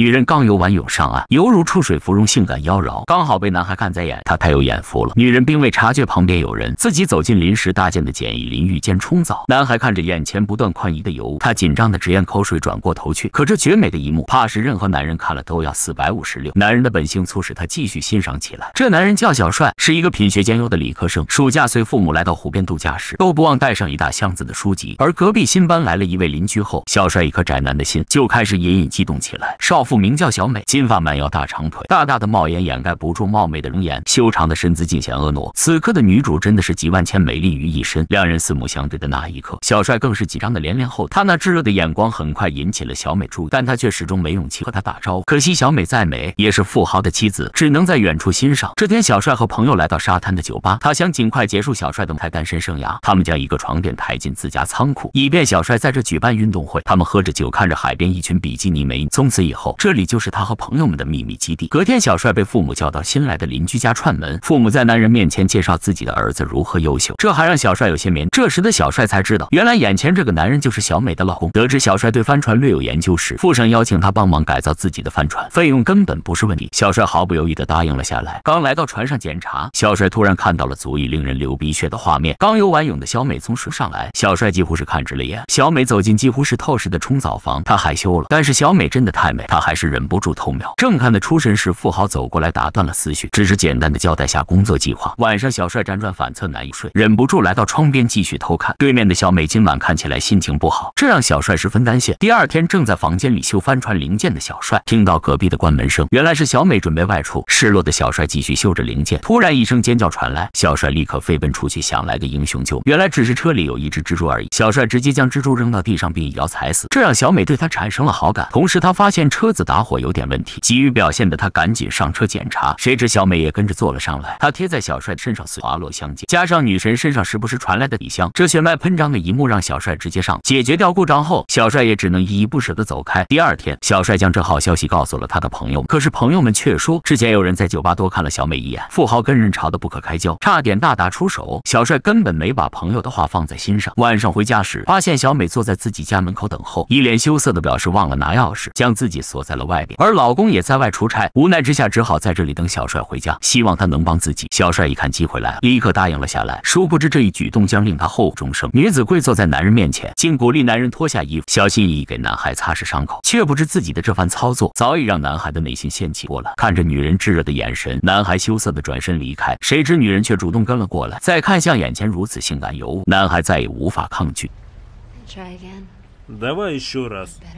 女人刚游完泳上岸，犹如出水芙蓉，性感妖娆，刚好被男孩看在眼，他太有眼福了。女人并未察觉旁边有人，自己走进临时搭建的简易淋浴间冲澡。男孩看着眼前不断宽移的油雾，他紧张的直咽口水，转过头去。可这绝美的一幕，怕是任何男人看了都要四百五十六。男人的本性促使他继续欣赏起来。这男人叫小帅，是一个品学兼优的理科生。暑假随父母来到湖边度假时，都不忘带上一大箱子的书籍。而隔壁新搬来了一位邻居后，小帅一颗宅男的心就开始隐隐激动起来。少。副名叫小美，金发满腰大长腿，大大的帽檐掩盖不住貌美的容颜，修长的身姿尽显婀娜。此刻的女主真的是集万千美丽于一身。两人四目相对的那一刻，小帅更是紧张的连连后，他那炙热的眼光很快引起了小美注意，但他却始终没勇气和她打招呼。可惜小美再美也是富豪的妻子，只能在远处欣赏。这天，小帅和朋友来到沙滩的酒吧，他想尽快结束小帅的台单身生涯。他们将一个床垫抬进自家仓库，以便小帅在这举办运动会。他们喝着酒，看着海边一群比基尼美女。从此以后。这里就是他和朋友们的秘密基地。隔天，小帅被父母叫到新来的邻居家串门，父母在男人面前介绍自己的儿子如何优秀，这还让小帅有些迷。这时的小帅才知道，原来眼前这个男人就是小美的老公。得知小帅对帆船略有研究时，富商邀请他帮忙改造自己的帆船，费用根本不是问题。小帅毫不犹豫地答应了下来。刚来到船上检查，小帅突然看到了足以令人流鼻血的画面。刚游完泳的小美从水上来，小帅几乎是看直了眼。小美走进几乎是透视的冲澡房，他害羞了，但是小美真的太美，了。还是忍不住偷瞄，正看得出神时，富豪走过来打断了思绪，只是简单的交代下工作计划。晚上，小帅辗转反侧难以睡，忍不住来到窗边继续偷看对面的小美。今晚看起来心情不好，这让小帅十分担心。第二天，正在房间里修帆船零件的小帅听到隔壁的关门声，原来是小美准备外出。失落的小帅继续修着零件，突然一声尖叫传来，小帅立刻飞奔出去想来个英雄救。原来只是车里有一只蜘蛛而已。小帅直接将蜘蛛扔到地上，并一脚踩死，这让小美对他产生了好感。同时，他发现车。车子打火有点问题，急于表现的他赶紧上车检查，谁知小美也跟着坐了上来，她贴在小帅的身上，滑落相间，加上女神身上时不时传来的底香，这血脉喷张的一幕让小帅直接上。解决掉故障后，小帅也只能依依不舍的走开。第二天，小帅将这好消息告诉了他的朋友们，可是朋友们却说之前有人在酒吧多看了小美一眼，富豪跟人吵得不可开交，差点大打出手。小帅根本没把朋友的话放在心上。晚上回家时，发现小美坐在自己家门口等候，一脸羞涩的表示忘了拿钥匙，将自己锁。躲在了外边，而老公也在外出差，无奈之下只好在这里等小帅回家，希望他能帮自己。小帅一看机会来了，立刻答应了下来。殊不知这一举动将令他后悔终生。女子跪坐在男人面前，竟鼓励男人脱下衣服，小心翼翼给男孩擦拭伤口，却不知自己的这番操作早已让男孩的内心掀起波澜。看着女人炙热的眼神，男孩羞涩的转身离开。谁知女人却主动跟了过来，再看向眼前如此性感尤物，男孩再也无法抗拒。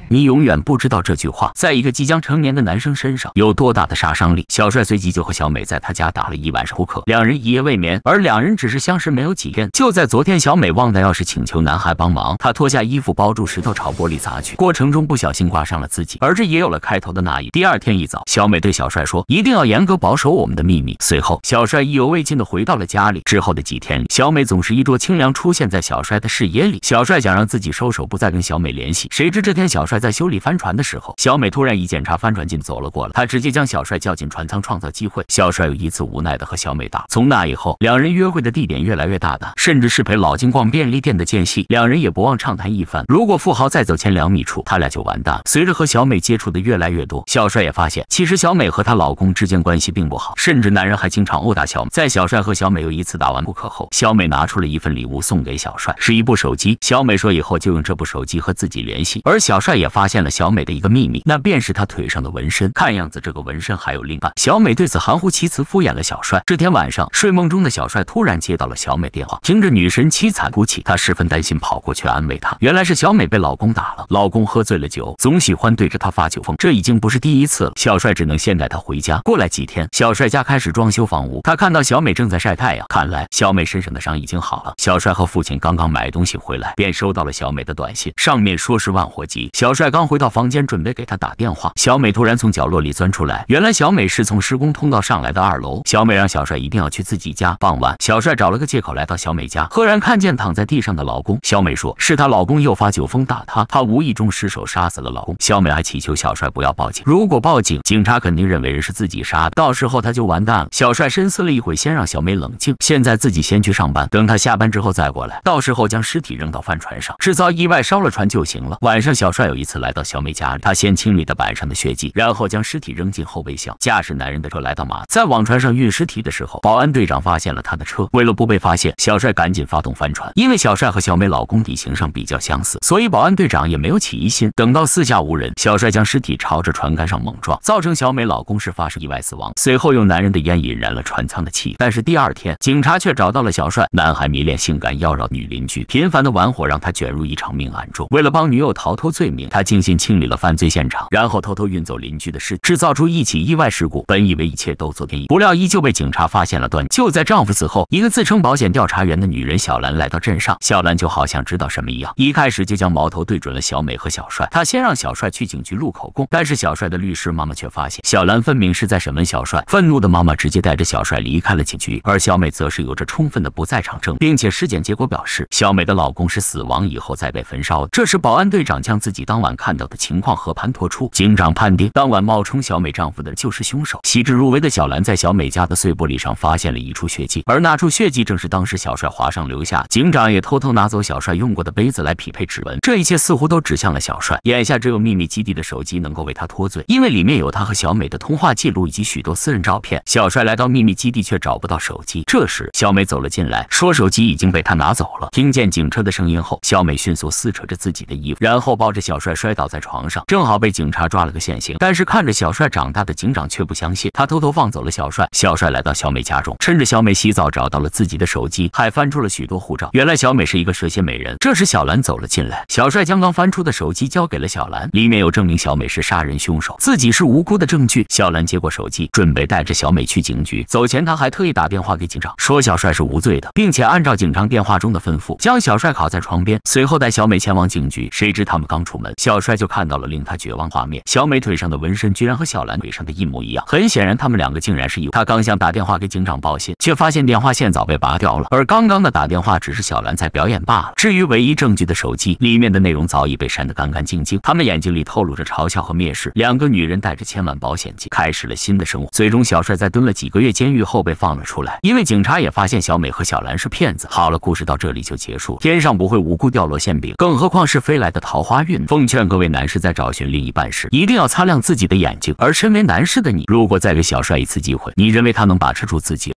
你永远不知道这句话在一个即将成年的男生身上有多大的杀伤力。小帅随即就和小美在他家打了一晚上扑克，两人一夜未眠。而两人只是相识没有几天。就在昨天，小美忘带钥匙，请求男孩帮忙。她脱下衣服包住石头，朝玻璃砸去，过程中不小心挂上了自己。而这也有了开头的那一。第二天一早，小美对小帅说：“一定要严格保守我们的秘密。”随后，小帅意犹未尽的回到了家里。之后的几天里，小美总是衣着清凉出现在小帅的视野里。小帅想让自己收手，不再跟小。没联系，谁知这天小帅在修理帆船的时候，小美突然一检查帆船进走了过来，她直接将小帅叫进船舱创造机会。小帅又一次无奈的和小美打，从那以后两人约会的地点越来越大胆，甚至是陪老金逛便利店的间隙，两人也不忘畅谈一番。如果富豪再走前两米处，他俩就完蛋。随着和小美接触的越来越多，小帅也发现其实小美和她老公之间关系并不好，甚至男人还经常殴打小美。在小帅和小美又一次打完扑克后，小美拿出了一份礼物送给小帅，是一部手机。小美说以后就用这部手机和。自己联系，而小帅也发现了小美的一个秘密，那便是她腿上的纹身。看样子这个纹身还有另一半。小美对此含糊其辞，敷衍了小帅。这天晚上，睡梦中的小帅突然接到了小美电话，听着女神凄惨哭泣，他十分担心，跑过去安慰她。原来是小美被老公打了，老公喝醉了酒，总喜欢对着她发酒疯，这已经不是第一次了。小帅只能先带她回家。过来几天，小帅家开始装修房屋，他看到小美正在晒太阳，看来小美身上的伤已经好了。小帅和父亲刚刚买东西回来，便收到了小美的短信上。面说是万火急，小帅刚回到房间准备给他打电话，小美突然从角落里钻出来。原来小美是从施工通道上来的二楼。小美让小帅一定要去自己家。傍晚，小帅找了个借口来到小美家，赫然看见躺在地上的老公。小美说，是她老公又发酒疯打她，她无意中失手杀死了老公。小美还祈求小帅不要报警，如果报警，警察肯定认为人是自己杀的，到时候她就完蛋了。小帅深思了一会，先让小美冷静，现在自己先去上班，等他下班之后再过来，到时候将尸体扔到帆船上，制造意外烧了船。就行了。晚上，小帅有一次来到小美家里，他先清理的板上的血迹，然后将尸体扔进后备箱，驾驶男人的车来到码头。在往船上运尸体的时候，保安队长发现了他的车。为了不被发现，小帅赶紧发动帆船。因为小帅和小美老公体型上比较相似，所以保安队长也没有起疑心。等到四下无人，小帅将尸体朝着船杆上猛撞，造成小美老公是发生意外死亡。随后用男人的烟引燃了船舱的气。但是第二天，警察却找到了小帅。男孩迷恋性感妖娆女邻居，频繁的玩火让他卷入一场命案中。为了帮女友逃脱罪名，他精心清理了犯罪现场，然后偷偷运走邻居的尸体，制造出一起意外事故。本以为一切都做电影，不料依旧被警察发现了端。就在丈夫死后，一个自称保险调查员的女人小兰来到镇上。小兰就好像知道什么一样，一开始就将矛头对准了小美和小帅。她先让小帅去警局录口供，但是小帅的律师妈妈却发现小兰分明是在审问小帅。愤怒的妈妈直接带着小帅离开了警局，而小美则是有着充分的不在场证并且尸检结果表示小美的老公是死亡以后再被焚烧。这这时，保安队长将自己当晚看到的情况和盘托出。警长判定，当晚冒充小美丈夫的就是凶手。细致入微的小兰在小美家的碎玻璃上发现了一处血迹，而那处血迹正是当时小帅划上留下。警长也偷偷拿走小帅用过的杯子来匹配指纹。这一切似乎都指向了小帅。眼下只有秘密基地的手机能够为他脱罪，因为里面有他和小美的通话记录以及许多私人照片。小帅来到秘密基地，却找不到手机。这时，小美走了进来，说手机已经被他拿走了。听见警车的声音后，小美迅速撕扯着自。己。自己的衣服，然后抱着小帅摔倒在床上，正好被警察抓了个现行。但是看着小帅长大的警长却不相信，他偷偷放走了小帅。小帅来到小美家中，趁着小美洗澡，找到了自己的手机，还翻出了许多护照。原来小美是一个蛇蝎美人。这时小兰走了进来，小帅将刚翻出的手机交给了小兰，里面有证明小美是杀人凶手、自己是无辜的证据。小兰接过手机，准备带着小美去警局。走前，他还特意打电话给警长，说小帅是无罪的，并且按照警长电话中的吩咐，将小帅拷在床边，随后带小美前往警。谁知他们刚出门，小帅就看到了令他绝望画面：小美腿上的纹身居然和小兰腿上的一模一样。很显然，他们两个竟然是一。他刚想打电话给警长报信，却发现电话线早被拔掉了。而刚刚的打电话只是小兰在表演罢了。至于唯一证据的手机，里面的内容早已被删得干干净净。他们眼睛里透露着嘲笑和蔑视。两个女人带着千万保险金，开始了新的生活。最终，小帅在蹲了几个月监狱后被放了出来，因为警察也发现小美和小兰是骗子。好了，故事到这里就结束。天上不会无故掉落馅饼，更何况是。是飞来的桃花运。奉劝各位男士在找寻另一半时，一定要擦亮自己的眼睛。而身为男士的你，如果再给小帅一次机会，你认为他能把持住自己？